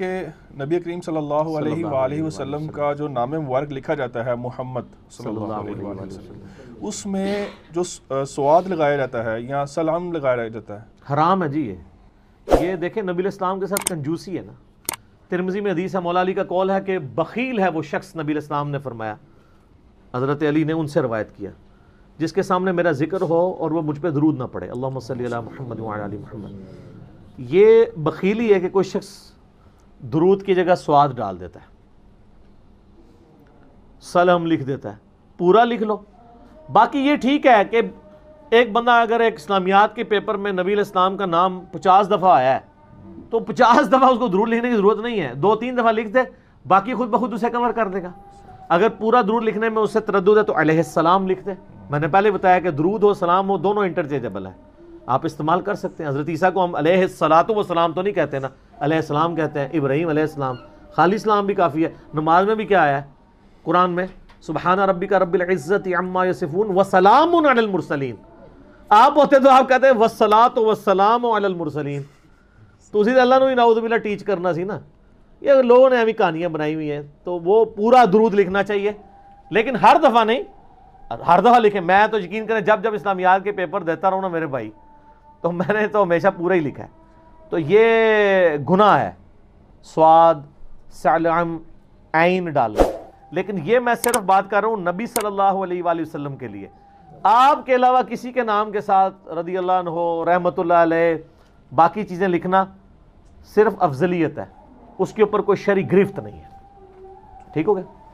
कि नबी करीम सल्लल्लाहु अलैहि वसल्लम, वसल्लम का जो नाम मुबारक लिखा जाता है मोहम्मद उसमें जो स्वाद लगाया जाता है या सलाम लगाया जाता है हराम है जी ये ये देखें नबी इस्लाम के साथ कंजूसी है ना तिरमजी में हदीस है मौला अली का कॉल है कि बखील है वो शख्स नबी इस्लाम ने फरमाया हज़रत अली ने उनसे रवायत किया जिसके सामने मेरा जिक्र हो और वह मुझ पर दरूद ना पड़े अल्लाह मोहम्मद मोहम्मद ये बखीली है कि कोई शख्स दरूद की जगह स्वाद डाल देता है सलम लिख देता है पूरा लिख लो बाकी ये ठीक है कि एक बंदा अगर एक इस्लामियात के पेपर में नबील इस्लाम का नाम पचास दफ़ा आया है तो पचास दफ़ा उसको दरूद लिखने की ज़रूरत नहीं है दो तीन दफ़ा लिख दे बाकी खुद बखुद उसे कवर कर देगा अगर पूरा दरूद लिखने में उससे तरद है तो अलहसलाम लिख दे मैंने पहले बताया कि दरूद हो सलाम हो दोनों इंटरचेंजेबल है आप इस्तेमाल कर सकते हैं हज़रत ईसा को हम अलैहिस्सलातु व सलाम तो नहीं कहते ना अलैहिस्सलाम कहते हैं इब्राहिम अलैहिस्सलाम खाली इस्लाम भी काफ़ी है नमाज में भी क्या आया है कुरान में सुबहाना रबी का रबीज़त अम्मा यसफ़ून वसलाम आप होते तो आप कहते हैं वसला तो वसलाम तो उसी अल्लाह ने नाउदबिल्ला टीच करना सी ना ये लोगों ने अभी कहानियाँ बनाई हुई हैं तो वो पूरा दरूद लिखना चाहिए लेकिन हर दफ़ा नहीं हर दफ़ा लिखे मैं तो यकीन करें जब जब इस्लामियात के पेपर देता रहूँ ना मेरे भाई तो मैंने तो हमेशा पूरा ही लिखा है तो ये गुना है स्वाद सलाम आइन डालना लेकिन ये मैं सिर्फ बात कर रहा हूँ नबी सल्लल्लाहु अलैहि वसल्लम के लिए आपके अलावा किसी के नाम के साथ रदी अल्लाह हो रहमत बाकी चीज़ें लिखना सिर्फ अफजलियत है उसके ऊपर कोई शरी गिरफ्त नहीं है ठीक हो गया